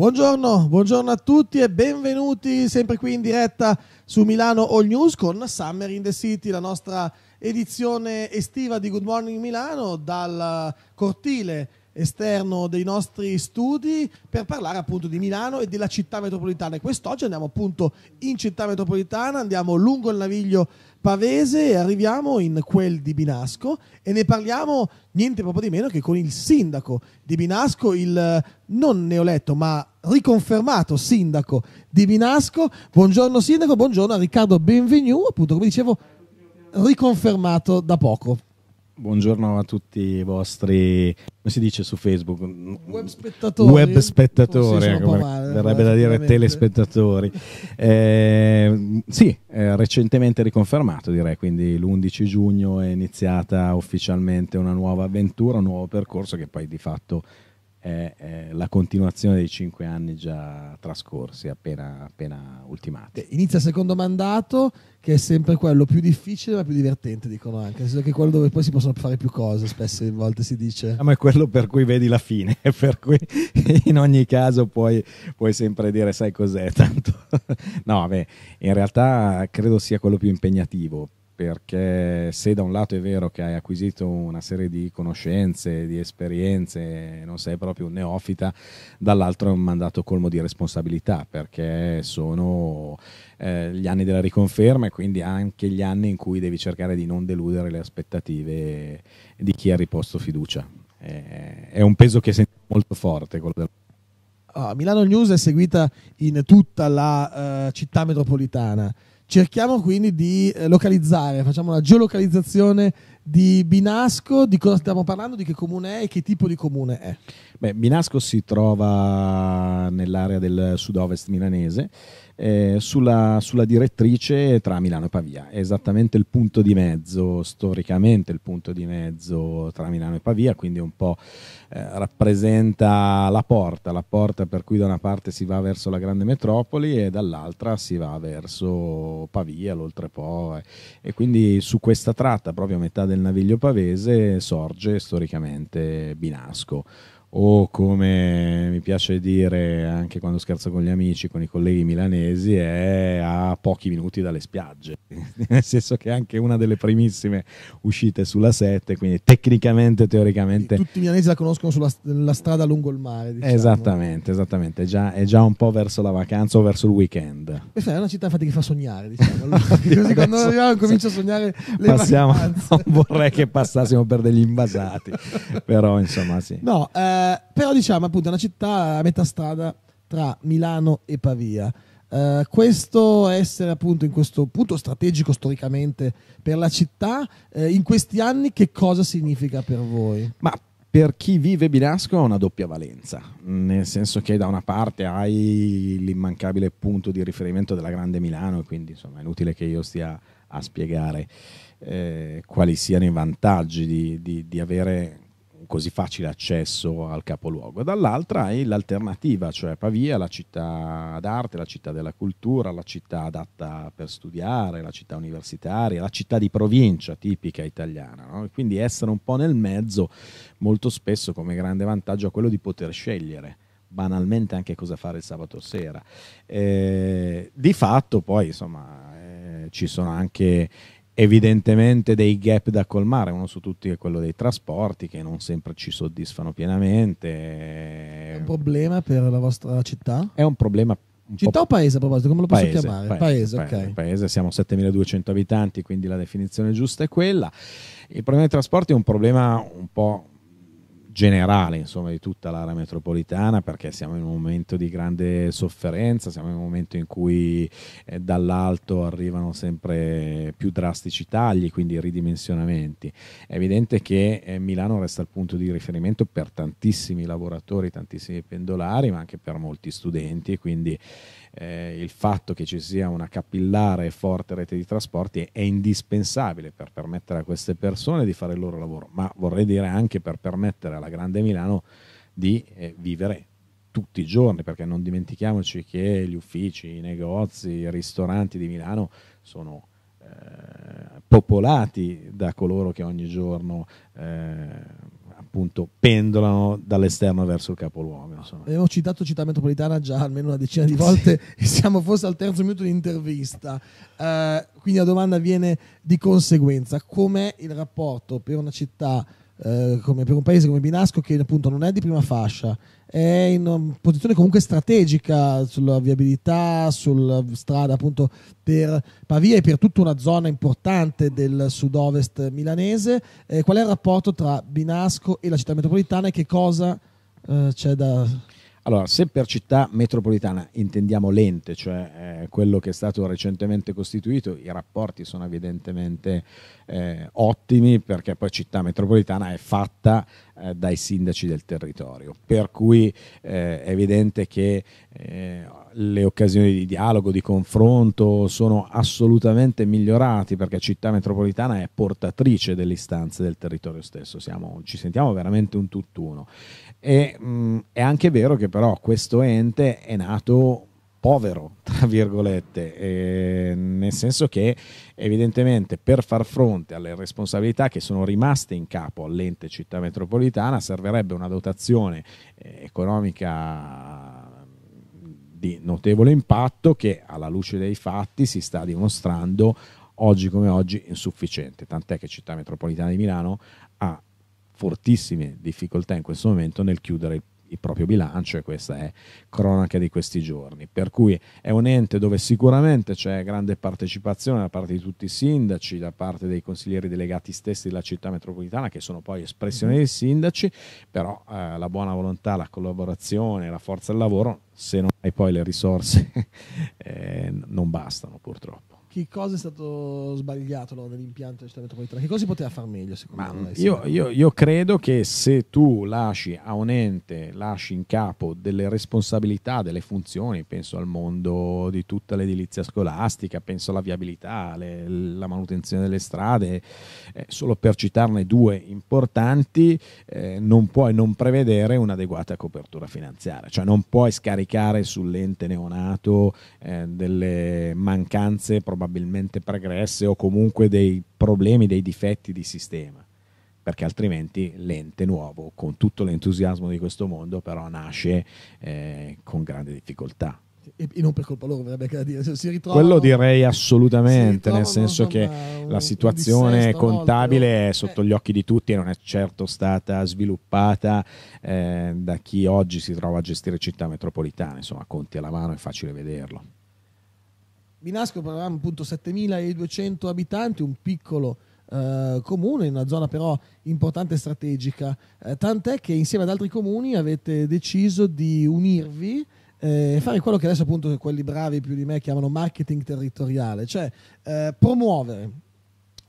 Buongiorno, buongiorno, a tutti e benvenuti sempre qui in diretta su Milano All News con Summer in the City, la nostra edizione estiva di Good Morning Milano dal cortile esterno dei nostri studi per parlare appunto di Milano e della città metropolitana e quest'oggi andiamo appunto in città metropolitana, andiamo lungo il naviglio pavese e arriviamo in quel di Binasco e ne parliamo niente proprio di meno che con il sindaco di Binasco, il non neoletto ma riconfermato sindaco di Minasco. Buongiorno sindaco, buongiorno a Riccardo Benvenu, appunto come dicevo riconfermato da poco. Buongiorno a tutti i vostri, come si dice su Facebook? Web spettatori. Web spettatori, ecco, verrebbe da dire telespettatori. eh, sì, eh, recentemente riconfermato direi, quindi l'11 giugno è iniziata ufficialmente una nuova avventura, un nuovo percorso che poi di fatto è, è la continuazione dei cinque anni già trascorsi, appena, appena ultimati. Inizia il secondo mandato, che è sempre quello più difficile ma più divertente, dicono anche, nel senso che è quello dove poi si possono fare più cose, spesso a volte si dice. Ah, ma è quello per cui vedi la fine, per cui in ogni caso poi, puoi sempre dire sai cos'è, tanto... no, vabbè, in realtà credo sia quello più impegnativo perché se da un lato è vero che hai acquisito una serie di conoscenze, di esperienze, non sei proprio un neofita, dall'altro è un mandato colmo di responsabilità, perché sono eh, gli anni della riconferma e quindi anche gli anni in cui devi cercare di non deludere le aspettative di chi ha riposto fiducia. Eh, è un peso che senti molto forte quello della Ah, Milano News è seguita in tutta la uh, città metropolitana. Cerchiamo quindi di eh, localizzare, facciamo una geolocalizzazione di Binasco, di cosa stiamo parlando, di che comune è e che tipo di comune è. Beh, Binasco si trova nell'area del sud-ovest milanese eh, sulla, sulla, direttrice tra Milano e Pavia. È esattamente il punto di mezzo, storicamente il punto di mezzo tra Milano e Pavia, quindi un po' eh, rappresenta la porta, la porta per cui da una parte si va verso la grande metropoli e dall'altra si va verso Pavia, l'oltrepo. Eh. E quindi su questa tratta, proprio a metà del naviglio pavese, sorge storicamente Binasco o come mi piace dire anche quando scherzo con gli amici, con i colleghi milanesi, è a pochi minuti dalle spiagge, nel senso che è anche una delle primissime uscite sulla 7, quindi tecnicamente, teoricamente... Tutti i milanesi la conoscono sulla strada lungo il mare. Diciamo. Esattamente, esattamente, è già, è già, un po' verso la vacanza o verso il weekend. Questa è una città infatti che fa sognare, diciamo. Allora, così quando arriviamo a sognare le Passiamo, Non vorrei che passassimo per degli invasati, però insomma sì. No, eh, eh, però diciamo appunto è una città a metà strada tra Milano e Pavia. Eh, questo essere appunto in questo punto strategico storicamente per la città, eh, in questi anni che cosa significa per voi? Ma per chi vive Binasco ha una doppia valenza, nel senso che da una parte hai l'immancabile punto di riferimento della grande Milano, quindi insomma è inutile che io stia a spiegare eh, quali siano i vantaggi di, di, di avere così facile accesso al capoluogo, dall'altra è l'alternativa, cioè Pavia, la città d'arte, la città della cultura, la città adatta per studiare, la città universitaria, la città di provincia tipica italiana, no? quindi essere un po' nel mezzo molto spesso come grande vantaggio è quello di poter scegliere banalmente anche cosa fare il sabato sera. Eh, di fatto poi insomma eh, ci sono anche evidentemente dei gap da colmare, uno su tutti è quello dei trasporti che non sempre ci soddisfano pienamente. È un problema per la vostra città? È un problema un città o paese a proposito, come lo posso paese, chiamare? Paese, paese, paese, ok. Paese, siamo 7200 abitanti, quindi la definizione giusta è quella. Il problema dei trasporti è un problema un po' generale insomma, di tutta l'area metropolitana perché siamo in un momento di grande sofferenza, siamo in un momento in cui eh, dall'alto arrivano sempre più drastici tagli, quindi ridimensionamenti. È evidente che eh, Milano resta il punto di riferimento per tantissimi lavoratori, tantissimi pendolari, ma anche per molti studenti e quindi eh, il fatto che ci sia una capillare e forte rete di trasporti è indispensabile per permettere a queste persone di fare il loro lavoro, ma vorrei dire anche per permettere alla Grande Milano di eh, vivere tutti i giorni, perché non dimentichiamoci che gli uffici, i negozi, i ristoranti di Milano sono eh, popolati da coloro che ogni giorno eh, appunto pendolano dall'esterno verso il capoluogo. Insomma. Abbiamo citato città metropolitana già almeno una decina di volte sì. e siamo forse al terzo minuto di intervista. Uh, quindi la domanda viene di conseguenza: com'è il rapporto per una città eh, come per un paese come Binasco che appunto non è di prima fascia, è in posizione comunque strategica sulla viabilità, sulla strada appunto per Pavia e per tutta una zona importante del sud-ovest milanese. Eh, qual è il rapporto tra Binasco e la città metropolitana e che cosa eh, c'è da... Allora, se per città metropolitana intendiamo l'ente, cioè eh, quello che è stato recentemente costituito, i rapporti sono evidentemente eh, ottimi perché poi città metropolitana è fatta eh, dai sindaci del territorio. Per cui eh, è evidente che eh, le occasioni di dialogo, di confronto sono assolutamente migliorati perché città metropolitana è portatrice delle istanze del territorio stesso, Siamo, ci sentiamo veramente un tutt'uno. E, mh, mm, è anche vero che però questo ente è nato povero, tra virgolette, eh, nel senso che evidentemente per far fronte alle responsabilità che sono rimaste in capo all'ente città metropolitana servirebbe una dotazione eh, economica di notevole impatto che alla luce dei fatti si sta dimostrando oggi come oggi insufficiente, tant'è che città metropolitana di Milano ha fortissime difficoltà in questo momento nel chiudere il il proprio bilancio e questa è cronaca di questi giorni. Per cui è un ente dove sicuramente c'è grande partecipazione da parte di tutti i sindaci, da parte dei consiglieri delegati stessi della città metropolitana che sono poi espressione dei sindaci, però eh, la buona volontà, la collaborazione, la forza del lavoro, se non hai poi le risorse eh, non bastano purtroppo che cosa è stato sbagliato allora, nell'impianto della città metropolitana? Che cosa si poteva fare meglio secondo me? Io, io, io, credo che se tu lasci a un ente, lasci in capo delle responsabilità, delle funzioni, penso al mondo di tutta l'edilizia scolastica, penso alla viabilità, le, la manutenzione delle strade, eh, solo per citarne due importanti, eh, non puoi non prevedere un'adeguata copertura finanziaria, cioè non puoi scaricare sull'ente neonato eh, delle mancanze problematiche probabilmente pregresse o comunque dei problemi, dei difetti di sistema, perché altrimenti l'ente nuovo, con tutto l'entusiasmo di questo mondo, però nasce eh, con grande difficoltà. E non per colpa loro, verrebbe che da dire. si ritrovano, Quello direi assolutamente, nel senso che la situazione contabile volte, è sotto eh. gli occhi di tutti e non è certo stata sviluppata eh, da chi oggi si trova a gestire città metropolitane. Insomma, conti alla mano è facile vederlo. Binasco avevamo appunto 7.200 abitanti, un piccolo eh, comune, in una zona però importante e strategica, eh, tant'è che insieme ad altri comuni avete deciso di unirvi eh, e fare quello che adesso appunto quelli bravi più di me chiamano marketing territoriale, cioè eh, promuovere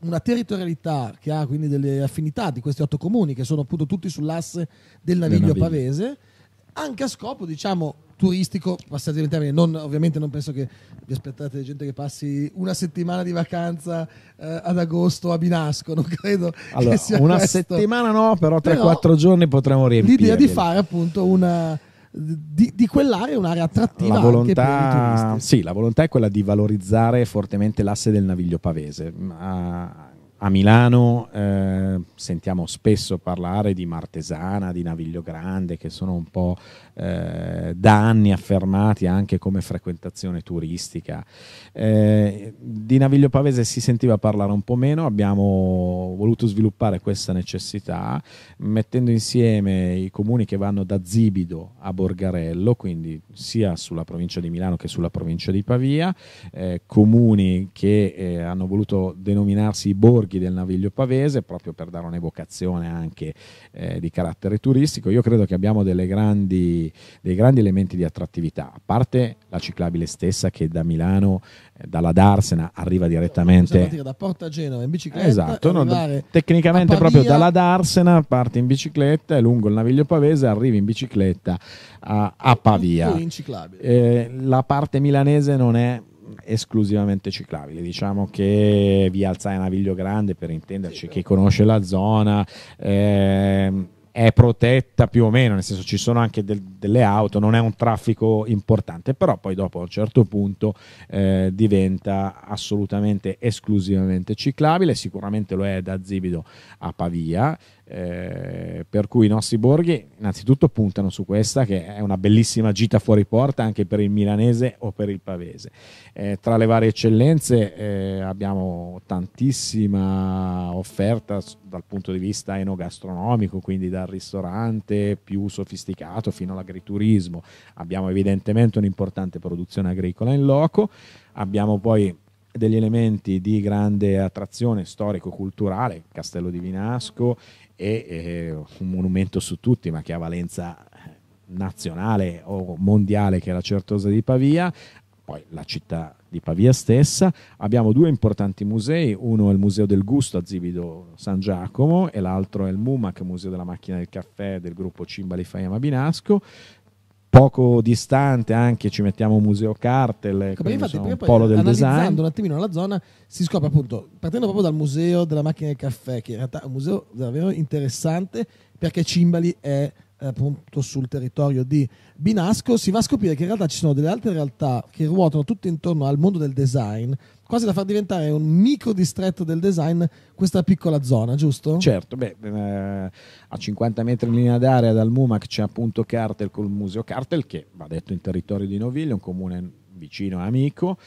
una territorialità che ha quindi delle affinità di questi otto comuni che sono appunto tutti sull'asse del Naviglio. Pavese, anche a scopo diciamo turistico, passate in termini, non, ovviamente non penso che vi aspettate gente che passi una settimana di vacanza eh, ad agosto a Binasco, non credo. Allora, una questo. settimana no, però 3 quattro giorni potremmo riempire. L'idea di fare appunto una... Di, di, quell'area è un'area attrattiva. La volontà, sì, la volontà è quella di valorizzare fortemente l'asse del naviglio pavese. A, a Milano eh, sentiamo spesso parlare di Martesana, di Naviglio Grande, che sono un po' eh, da anni affermati anche come frequentazione turistica. Eh, di Naviglio Pavese si sentiva parlare un po' meno, abbiamo voluto sviluppare questa necessità mettendo insieme i comuni che vanno da Zibido a Borgarello, quindi sia sulla provincia di Milano che sulla provincia di Pavia, eh, comuni che eh, hanno voluto denominarsi i borghi del Naviglio Pavese proprio per dare un'evocazione anche eh, di carattere turistico. Io credo che abbiamo delle grandi dei grandi elementi di attrattività, a parte la ciclabile stessa che da Milano, eh, dalla Darsena, arriva direttamente... Partire da Porta Genova in bicicletta. Esatto, no, tecnicamente proprio dalla Darsena parte in bicicletta e lungo il Naviglio Pavese arrivi in bicicletta a, a Pavia. Eh, la parte milanese non è esclusivamente ciclabile. Diciamo che via alzai Naviglio Grande, per intenderci, sì, chi certo. conosce la zona. Eh, è protetta più o meno, nel senso ci sono anche del, delle auto, non è un traffico importante, però poi dopo a un certo punto eh, diventa assolutamente esclusivamente ciclabile, sicuramente lo è da Zibido a Pavia, eh, per cui i nostri borghi innanzitutto puntano su questa che è una bellissima gita fuori porta anche per il milanese o per il pavese. Eh, tra le varie eccellenze eh, abbiamo tantissima offerta dal punto di vista enogastronomico, quindi dal ristorante più sofisticato fino all'agriturismo. Abbiamo evidentemente un'importante produzione agricola in loco, abbiamo poi degli elementi di grande attrazione storico-culturale, Castello di Vinasco e eh, un monumento su tutti, ma che ha valenza nazionale o mondiale, che è la Certosa di Pavia, poi la città di Pavia stessa. Abbiamo due importanti musei, uno è il Museo del Gusto a Zivido San Giacomo e l'altro è il MUMAC, Museo della Macchina del Caffè del gruppo Cimbali Faiama Binasco, poco distante anche ci mettiamo un museo cartel ecco, infatti, so, un polo del analizzando design un attimino la zona si scopre appunto partendo proprio dal museo della macchina del caffè che in realtà è un museo davvero interessante perché Cimbali è appunto sul territorio di Binasco si va a scoprire che in realtà ci sono delle altre realtà che ruotano tutte intorno al mondo del design quasi da far diventare un micro distretto del design questa piccola zona, giusto? Certo, beh, eh, a 50 metri in linea d'aria dal MUMAC c'è appunto Cartel col Museo Cartel, che va detto in territorio di Noviglio, un comune vicino amico.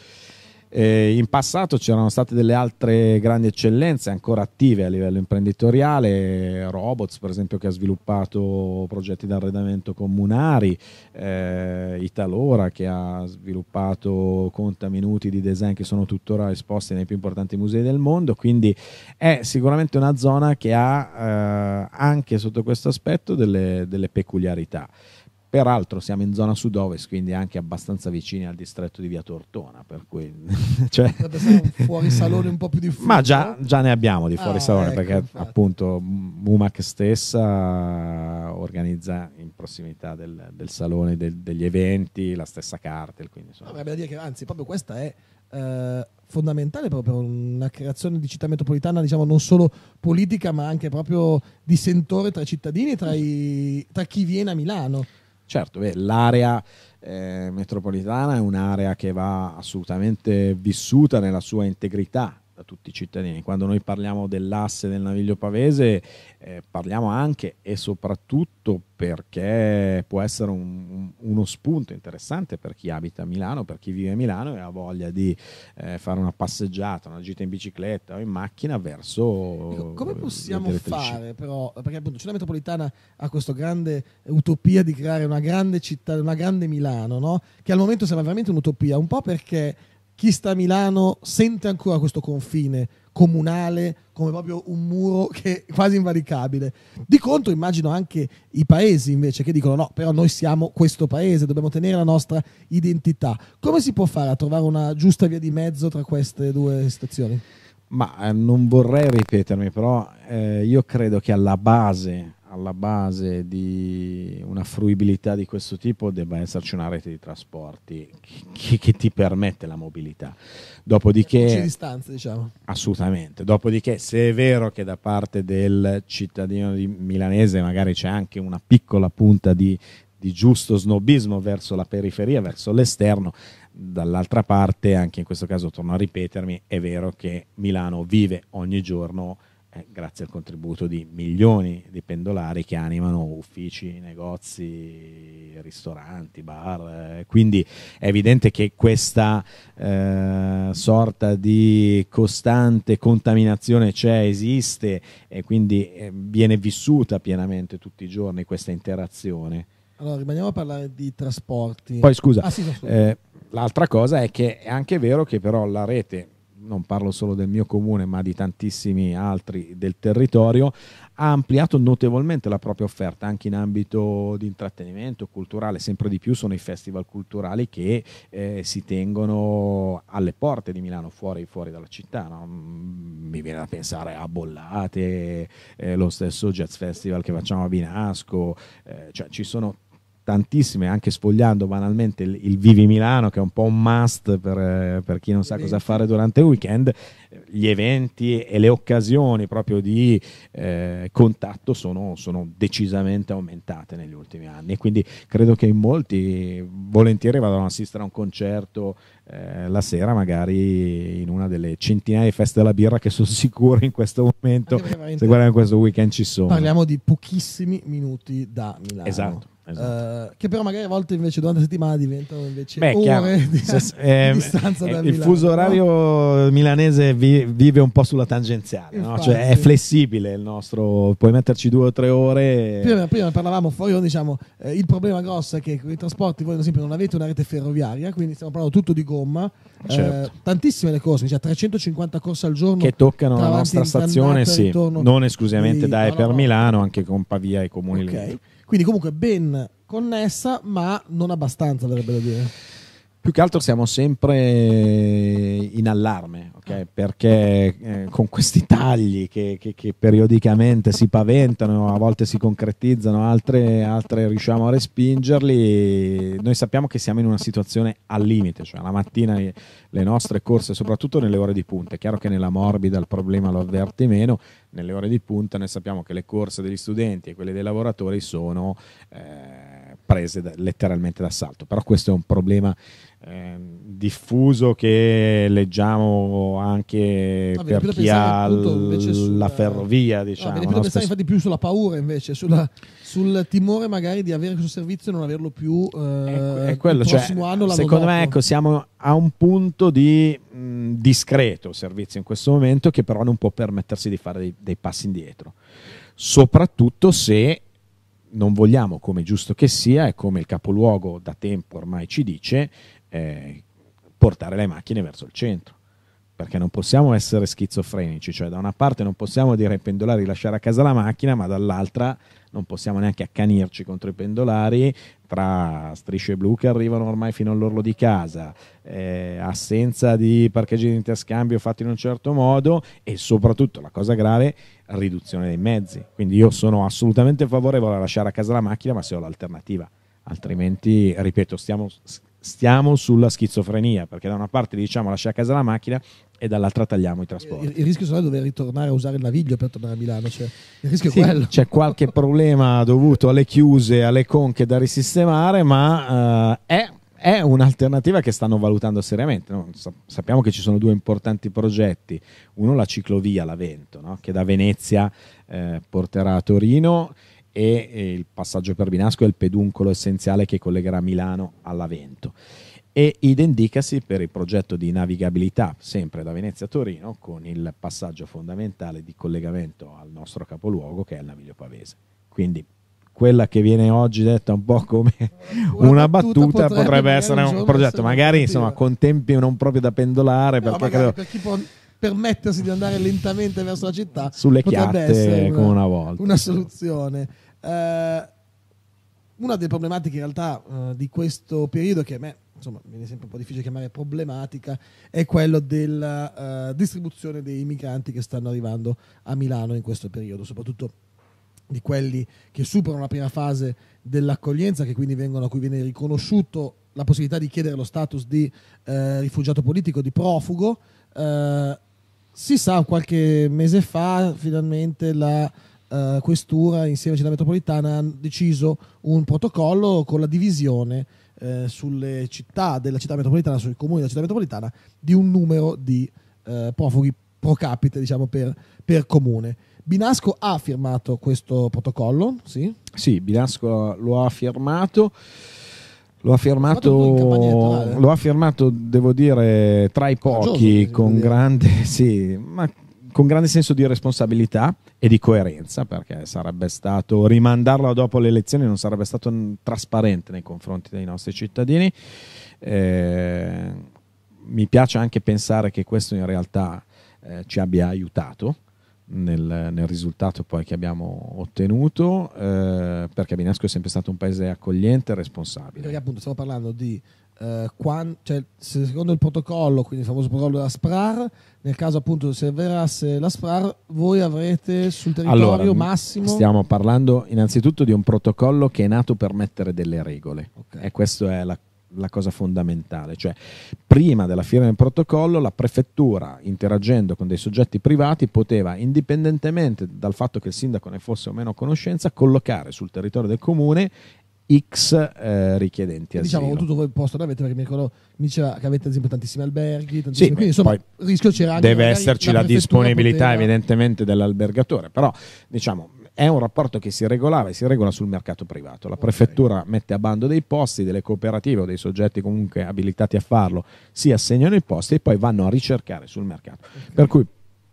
Eh, in passato c'erano state delle altre grandi eccellenze ancora attive a livello imprenditoriale, Robots per esempio che ha sviluppato progetti di arredamento comunari, eh, Italora che ha sviluppato contaminuti di design che sono tuttora esposti nei più importanti musei del mondo, quindi è sicuramente una zona che ha eh, anche sotto questo aspetto delle, delle peculiarità. Peraltro siamo in zona sud-ovest, quindi anche abbastanza vicini al distretto di Via Tortona, per cui... cioè... fuori salone un po' più diffuso. Ma già, già, ne abbiamo di fuori ah, salone, ecco, perché infatti. appunto Mumac stessa organizza in prossimità del, del salone del, degli eventi la stessa cartel. Quindi, insomma... No, da dire che anzi, proprio questa è... Eh, fondamentale proprio una creazione di città metropolitana, diciamo non solo politica, ma anche proprio di sentore tra i cittadini, tra, i, tra chi viene a Milano. Certo, beh, l'area eh, metropolitana è un'area che va assolutamente vissuta nella sua integrità, da tutti i cittadini. Quando noi parliamo dell'asse del naviglio pavese eh, parliamo anche e soprattutto perché può essere un, uno spunto interessante per chi abita a Milano, per chi vive a Milano e ha voglia di eh, fare una passeggiata, una gita in bicicletta o in macchina verso... Come possiamo fare però, perché appunto Città Metropolitana ha questa grande utopia di creare una grande città, una grande Milano, no? che al momento sembra veramente un'utopia, un po' perché chi sta a Milano sente ancora questo confine comunale come proprio un muro che è quasi invalicabile. Di contro immagino anche i paesi invece che dicono no, però noi siamo questo paese, dobbiamo tenere la nostra identità. Come si può fare a trovare una giusta via di mezzo tra queste due situazioni? Ma eh, non vorrei ripetermi, però eh, io credo che alla base alla base di una fruibilità di questo tipo debba esserci una rete di trasporti che, che ti permette la mobilità. Dopodiché... C'è distanza, diciamo. Assolutamente. Dopodiché, se è vero che da parte del cittadino milanese magari c'è anche una piccola punta di, di giusto snobismo verso la periferia, verso l'esterno, dall'altra parte, anche in questo caso torno a ripetermi, è vero che Milano vive ogni giorno eh, grazie al contributo di milioni di pendolari che animano uffici, negozi, ristoranti, bar. Eh, quindi è evidente che questa eh, sorta di costante contaminazione c'è, esiste e quindi eh, viene vissuta pienamente tutti i giorni questa interazione. Allora, rimaniamo a parlare di trasporti. Poi scusa, ah, sì, eh, l'altra cosa è che è anche vero che però la rete non parlo solo del mio comune ma di tantissimi altri del territorio, ha ampliato notevolmente la propria offerta anche in ambito di intrattenimento culturale, sempre di più sono i festival culturali che eh, si tengono alle porte di Milano, fuori, fuori dalla città, no? Mm, mi viene da pensare a Bollate, eh, lo stesso Jazz Festival che facciamo a Vinasco, eh, cioè ci sono tantissime, anche sfogliando banalmente il, il, Vivi Milano, che è un po' un must per, per chi non sa cosa fare durante il weekend, gli eventi e le occasioni proprio di eh, contatto sono, sono, decisamente aumentate negli ultimi anni. Quindi credo che in molti volentieri vadano ad assistere a un concerto eh, la sera, magari in una delle centinaia di feste della birra che sono sicure in questo momento, se guardiamo questo weekend ci sono. Parliamo di pochissimi minuti da Milano. Esatto Esatto. Uh, che però magari a volte invece durante la settimana diventano invece Beh, ore di, Se, ehm, eh, distanza da il Milano. fuso orario no? milanese vi, vive un po' sulla tangenziale, no? cioè è flessibile il nostro, puoi metterci due o tre ore. Prima, prima parlavamo fuori, diciamo, eh, il problema grosso è che con i trasporti voi ad esempio non avete una rete ferroviaria, quindi stiamo parlando tutto di gomma, eh, certo. tantissime le corse, cioè 350 corse al giorno che toccano la nostra stazione, sì. non esclusivamente di... da e per no, Milano, anche con Pavia e comuni okay. lì. Quindi comunque ben connessa, ma non abbastanza, verrebbe da dire più che altro siamo sempre in allarme, okay? Ah. perché eh, con questi tagli che, che, che, periodicamente si paventano, a volte si concretizzano, altre, altre, riusciamo a respingerli, noi sappiamo che siamo in una situazione al limite, cioè la mattina le nostre corse, soprattutto nelle ore di punta, è chiaro che nella morbida il problema lo avverti meno, nelle ore di punta noi sappiamo che le corse degli studenti e quelle dei lavoratori sono eh, prese letteralmente d'assalto, però questo è un problema Ehm, diffuso che leggiamo anche no, per chi ha la ferrovia diciamo, no, no? pensare infatti più sulla paura invece sulla, sul timore magari di avere questo servizio e non averlo più eh, ecco, è, quello, cioè, anno, secondo dopo. me ecco, siamo a un punto di mh, discreto servizio in questo momento che però non può permettersi di fare dei, dei passi indietro soprattutto se non vogliamo, come giusto che sia, e come il capoluogo da tempo ormai ci dice, eh, portare le macchine verso il centro. Perché non possiamo essere schizofrenici, cioè da una parte non possiamo dire ai pendolari lasciare a casa la macchina, ma dall'altra non possiamo neanche accanirci contro i pendolari tra strisce blu che arrivano ormai fino all'orlo di casa, eh, assenza di parcheggi di interscambio fatti in un certo modo e soprattutto la cosa grave, riduzione dei mezzi. Quindi io sono assolutamente favorevole a lasciare a casa la macchina, ma se ho l'alternativa altrimenti ripeto stiamo stiamo sulla schizofrenia, perché da una parte diciamo lascia a casa la macchina e dall'altra tagliamo i trasporti. Il, il rischio sarà di dover ritornare a usare il naviglio per tornare a Milano, cioè, il rischio sì, è quello. C'è qualche problema dovuto alle chiuse, alle conche da risistemare, ma eh, è è un'alternativa che stanno valutando seriamente. No? Sappiamo che ci sono due importanti progetti. Uno la ciclovia, l'Avento, no? che da Venezia eh, porterà a Torino e il passaggio per Binasco è il peduncolo essenziale che collegherà Milano all'Avento. E idem per il progetto di navigabilità sempre da Venezia a Torino con il passaggio fondamentale di collegamento al nostro capoluogo che è il Naviglio Pavese. Quindi quella che viene oggi detta un po' come una, una battuta, battuta, potrebbe, potrebbe essere un progetto, magari insomma, con tempi non proprio da pendolare. No, perché credo... per chi può permettersi di andare lentamente verso la città Sulle chiatte come una, volta, una soluzione. Eh, una delle problematiche in realtà eh, di questo periodo, che a me insomma, viene sempre un po' difficile chiamare problematica, è quello della eh, distribuzione dei migranti che stanno arrivando a Milano in questo periodo, soprattutto di quelli che superano la prima fase dell'accoglienza, che quindi vengono, a cui viene riconosciuto la possibilità di chiedere lo status di eh, rifugiato politico, di profugo, eh, si sa, qualche mese fa finalmente la uh, Questura insieme a Città Metropolitana hanno deciso un protocollo con la divisione eh, sulle città della Città Metropolitana, sui comuni della Città Metropolitana, di un numero di eh, profughi pro capite, diciamo, per, per comune. Binasco ha firmato questo protocollo, sì? Sì, Binasco lo ha firmato. Lo ha, firmato, eh? lo ha firmato, devo dire, tra i pochi, con grande, sì, ma con grande senso di responsabilità e di coerenza, perché sarebbe stato rimandarlo dopo le elezioni non sarebbe stato trasparente nei confronti dei nostri cittadini. Eh, mi piace anche pensare che questo in realtà eh, ci abbia aiutato nel, nel, risultato poi che abbiamo ottenuto, eh, perché Binasco è sempre stato un paese accogliente e responsabile. Perché appunto stiamo parlando di eh, quando, cioè, secondo il protocollo, quindi il famoso protocollo della SPRAR, nel caso appunto se avverasse la SPRAR, voi avrete sul territorio allora, massimo. Stiamo parlando innanzitutto di un protocollo che è nato per mettere delle regole, okay. e questa è la la cosa fondamentale, cioè prima della firma del protocollo la prefettura interagendo con dei soggetti privati poteva indipendentemente dal fatto che il sindaco ne fosse o meno a conoscenza collocare sul territorio del comune X eh, richiedenti diciamo, asilo. Diciamo, tutto voi posto da l'avete perché mi ricordo mi diceva che avete ad esempio tantissimi alberghi, tantissimi, sì, quindi insomma, il rischio c'era anche Deve esserci la disponibilità poteva... evidentemente dell'albergatore, però diciamo è un rapporto che si regolava e si regola sul mercato privato. La okay. prefettura mette a bando dei posti, delle cooperative o dei soggetti comunque abilitati a farlo si assegnano i posti e poi vanno a ricercare sul mercato. Okay. Per cui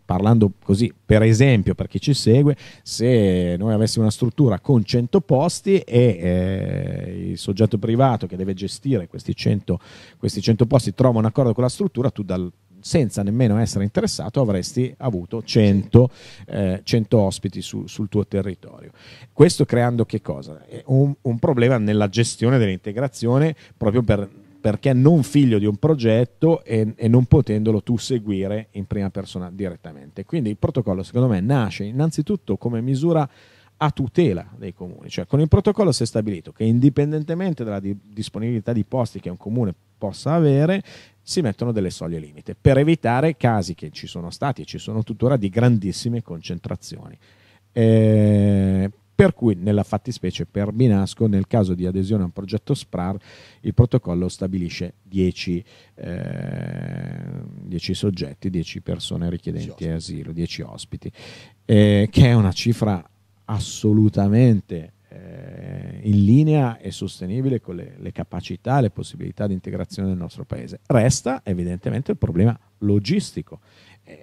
parlando così, per esempio, per chi ci segue, se noi avessimo una struttura con 100 posti e eh, il soggetto privato che deve gestire questi 100, questi 100, posti trova un accordo con la struttura, tu dal senza nemmeno essere interessato avresti avuto 100, eh, 100 ospiti su, sul tuo territorio. Questo creando che cosa? Un, un problema nella gestione dell'integrazione proprio per perché non figlio di un progetto e, e, non potendolo tu seguire in prima persona direttamente. Quindi il protocollo secondo me nasce innanzitutto come misura a tutela dei comuni, cioè con il protocollo si è stabilito che indipendentemente dalla di- disponibilità di posti che un comune possa avere, si mettono delle soglie limite per evitare casi che ci sono stati e ci sono tuttora di grandissime concentrazioni. Eh, per cui nella fattispecie per Binasco nel caso di adesione a un progetto SPRAR il protocollo stabilisce 10, eh, 10 soggetti, 10 persone richiedenti 10 asilo, 10 ospiti, eh, che è una cifra assolutamente eh, in linea e sostenibile con le, le capacità, le possibilità di integrazione del nostro paese. Resta evidentemente il problema logistico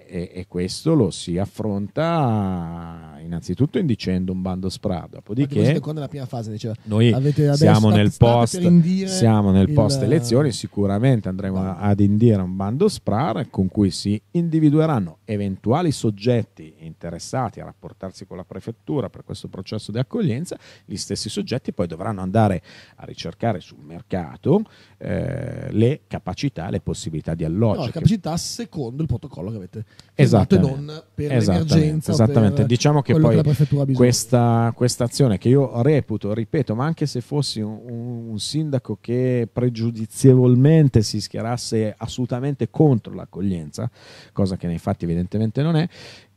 e, e, questo lo si affronta innanzitutto indicendo un bando SPRA. Dopodiché, quando la prima fase diceva, noi siamo nel, post, siamo nel, il... elezioni, sicuramente andremo no. ad indire un bando SPRA con cui si individueranno eventuali soggetti interessati a rapportarsi con la prefettura per questo processo di accoglienza. Gli stessi soggetti poi dovranno andare a ricercare sul mercato eh, le capacità, le possibilità di alloggio. No, la capacità secondo il protocollo che avete urgente esatto. non per emergenza. Esattamente, per diciamo che poi che questa, questa, azione che io reputo, ripeto, ma anche se fossi un, un, sindaco che pregiudizievolmente si schierasse assolutamente contro l'accoglienza, cosa che nei fatti evidentemente non è,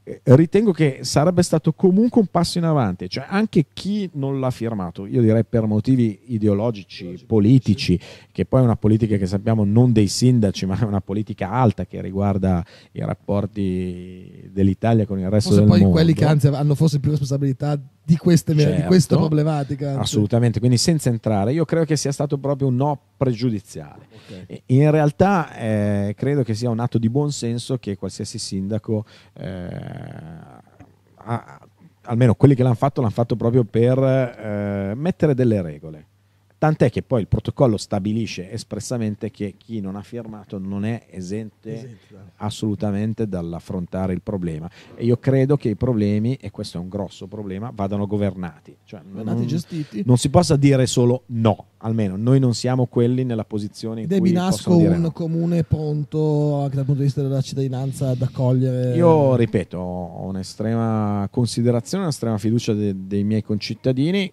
eh, ritengo che sarebbe stato comunque un passo in avanti, cioè anche chi non l'ha firmato, io direi per motivi ideologici, politici, che poi è una politica che sappiamo non dei sindaci, ma è una politica alta che riguarda i rapporti dell'Italia con il resto forse del mondo. Forse poi quelli che anzi hanno forse più responsabilità di, queste, certo, di questa problematica. Anzi. Assolutamente, quindi senza entrare, io credo che sia stato proprio un no pregiudiziale. Okay. In realtà eh, credo che sia un atto di buon senso che qualsiasi sindaco eh, eh, a, almeno quelli che l'hanno fatto l'hanno fatto proprio per eh, mettere delle regole. Tant'è che poi il protocollo stabilisce espressamente che chi non ha firmato non è esente Esenta. assolutamente dall'affrontare il problema. E io credo che i problemi, e questo è un grosso problema, vadano governati. Cioè non, non, si possa dire solo no, almeno noi non siamo quelli nella posizione in Ed cui Binasco dire un no. comune pronto anche dal punto di vista della cittadinanza ad accogliere. Io ripeto, ho un'estrema considerazione, un'estrema fiducia de- dei miei concittadini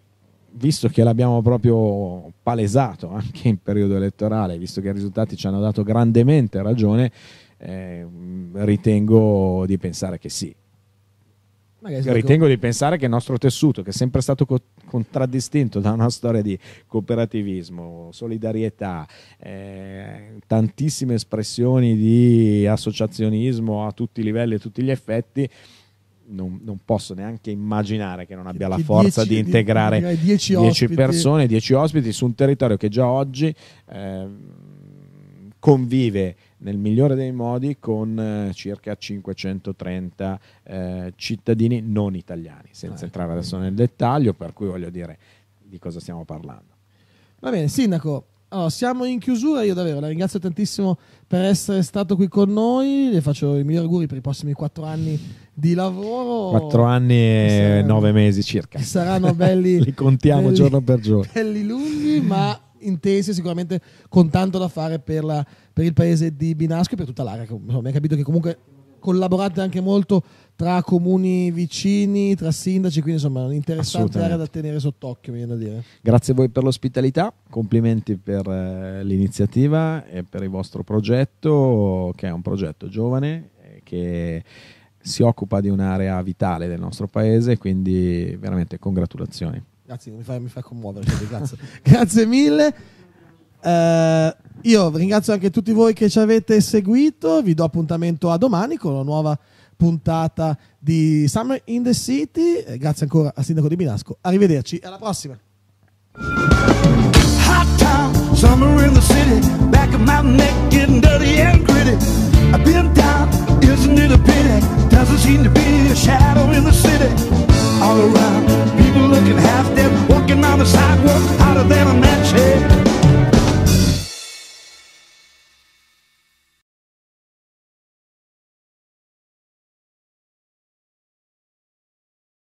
visto che l'abbiamo proprio palesato anche in periodo elettorale, visto che i risultati ci hanno dato grandemente ragione, eh, ritengo di pensare che sì. Ritengo di pensare che il nostro tessuto, che è sempre stato co- contraddistinto da una storia di cooperativismo, solidarietà, eh, tantissime espressioni di associazionismo a tutti i livelli e tutti gli effetti, non, non, posso neanche immaginare che non abbia che la forza dieci, di integrare 10 persone, 10 ospiti su un territorio che già oggi eh, convive nel migliore dei modi con eh, circa 530 eh, cittadini non italiani, senza ah, ecco, entrare adesso nel dettaglio, per cui voglio dire di cosa stiamo parlando. Va bene, Sindaco, allora, siamo in chiusura, io davvero la ringrazio tantissimo per essere stato qui con noi, le faccio i migliori auguri per i prossimi 4 anni di lavoro. Quattro anni e nove mesi circa. Saranno belli. Li contiamo belli, giorno per giorno. Belli lunghi, ma intesi sicuramente con tanto da fare per, la, per il paese di Binasco e per tutta l'area. mi ha capito che comunque collaborate anche molto tra comuni vicini, tra sindaci, quindi insomma è un'interessante area da tenere sott'occhio, mi viene da dire. Grazie a voi per l'ospitalità, complimenti per eh, l'iniziativa e per il vostro progetto, che è un progetto giovane, eh, che si occupa di un'area vitale del nostro paese, quindi veramente congratulazioni. Grazie, mi fa, mi fa commuovere, grazie. grazie mille. Eh, io ringrazio anche tutti voi che ci avete seguito, vi do appuntamento a domani con una nuova puntata di Summer in the City. Eh, grazie ancora al sindaco di Binasco, arrivederci alla prossima. Hot town, Isn't it a pity? Doesn't seem to be a shadow in the city. All around, people looking half dead, walking on the sidewalk, hotter than a match head.